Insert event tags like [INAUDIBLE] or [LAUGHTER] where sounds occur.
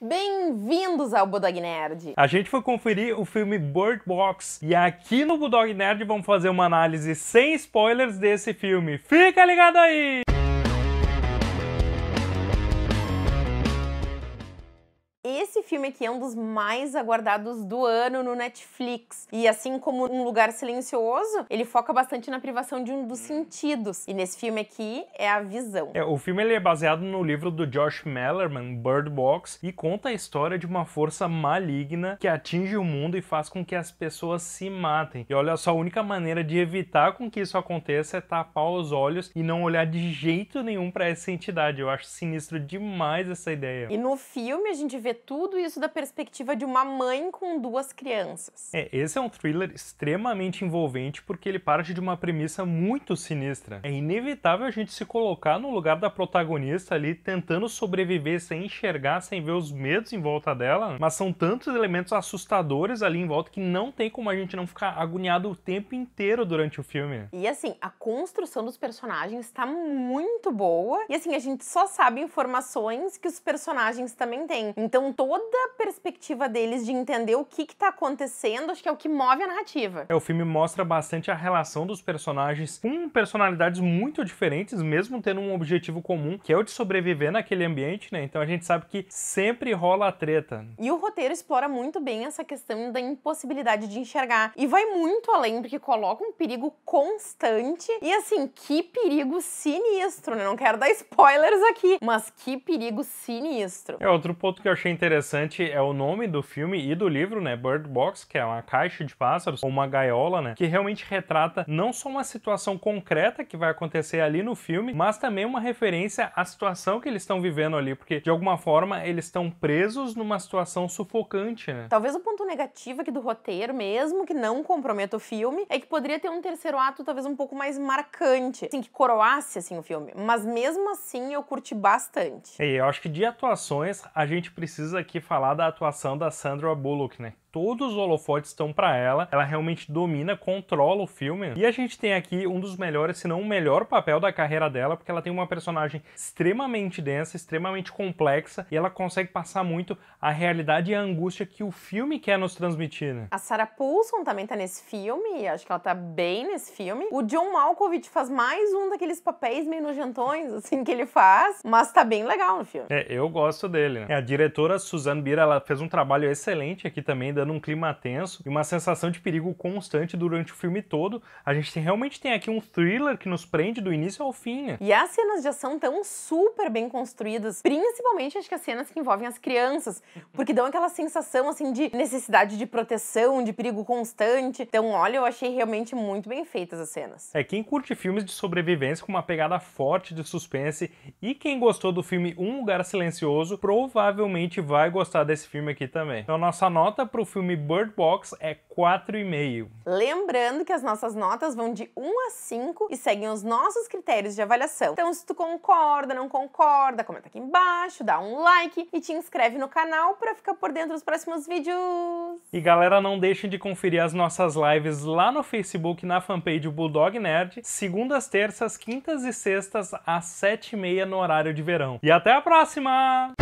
Bem-vindos ao Budog Nerd! A gente foi conferir o filme Bird Box e aqui no Budog Nerd vamos fazer uma análise sem spoilers desse filme. Fica ligado aí! Esse filme aqui é um dos mais aguardados do ano no Netflix. E assim como Um Lugar Silencioso, ele foca bastante na privação de um dos hum. sentidos. E nesse filme aqui é a visão. É, o filme ele é baseado no livro do Josh Mellerman, Bird Box, e conta a história de uma força maligna que atinge o mundo e faz com que as pessoas se matem. E olha só, a única maneira de evitar com que isso aconteça é tapar os olhos e não olhar de jeito nenhum para essa entidade. Eu acho sinistro demais essa ideia. E no filme a gente vê tudo isso da perspectiva de uma mãe com duas crianças. É, esse é um thriller extremamente envolvente porque ele parte de uma premissa muito sinistra. É inevitável a gente se colocar no lugar da protagonista ali tentando sobreviver sem enxergar, sem ver os medos em volta dela, né? mas são tantos elementos assustadores ali em volta que não tem como a gente não ficar agoniado o tempo inteiro durante o filme. E assim, a construção dos personagens está muito boa e assim, a gente só sabe informações que os personagens também têm. Então então, toda a perspectiva deles de entender o que está acontecendo, acho que é o que move a narrativa. É, o filme mostra bastante a relação dos personagens com personalidades muito diferentes, mesmo tendo um objetivo comum, que é o de sobreviver naquele ambiente, né? Então a gente sabe que sempre rola a treta. E o roteiro explora muito bem essa questão da impossibilidade de enxergar. E vai muito além, porque coloca um perigo constante. E assim, que perigo sinistro, né? Não quero dar [LAUGHS] spoilers aqui, mas que perigo sinistro. É outro ponto que eu achei interessante é o nome do filme e do livro, né? Bird Box, que é uma caixa de pássaros ou uma gaiola, né? Que realmente retrata não só uma situação concreta que vai acontecer ali no filme, mas também uma referência à situação que eles estão vivendo ali, porque de alguma forma eles estão presos numa situação sufocante, né? Talvez o ponto negativo aqui do roteiro mesmo, que não comprometa o filme, é que poderia ter um terceiro ato talvez um pouco mais marcante, assim, que coroasse assim o filme, mas mesmo assim eu curti bastante. E eu acho que de atuações a gente precisa precisa aqui falar da atuação da Sandra Bullock, né? todos os holofotes estão para ela, ela realmente domina, controla o filme. E a gente tem aqui um dos melhores, se não o melhor papel da carreira dela, porque ela tem uma personagem extremamente densa, extremamente complexa, e ela consegue passar muito a realidade e a angústia que o filme quer nos transmitir. Né? A Sarah Paulson também tá nesse filme, acho que ela tá bem nesse filme. O John Malkovich faz mais um daqueles papéis meio nojentões, [LAUGHS] assim, que ele faz, mas tá bem legal no filme. É, eu gosto dele, né? A diretora Suzanne Bira, ela fez um trabalho excelente aqui também vida num clima tenso e uma sensação de perigo constante durante o filme todo. A gente tem, realmente tem aqui um thriller que nos prende do início ao fim. Né? E as cenas de ação tão super bem construídas, principalmente acho que as cenas que envolvem as crianças, uhum. porque dão aquela sensação assim de necessidade de proteção, de perigo constante. Então, olha, eu achei realmente muito bem feitas as cenas. É quem curte filmes de sobrevivência com uma pegada forte de suspense e quem gostou do filme Um Lugar Silencioso provavelmente vai gostar desse filme aqui também. Então, nossa nota pro filme Bird Box é 4,5. Lembrando que as nossas notas vão de 1 a 5 e seguem os nossos critérios de avaliação. Então, se tu concorda, não concorda, comenta aqui embaixo, dá um like e te inscreve no canal para ficar por dentro dos próximos vídeos. E galera, não deixem de conferir as nossas lives lá no Facebook, na fanpage Bulldog Nerd, segundas, terças, quintas e sextas às 7h30 no horário de verão. E até a próxima!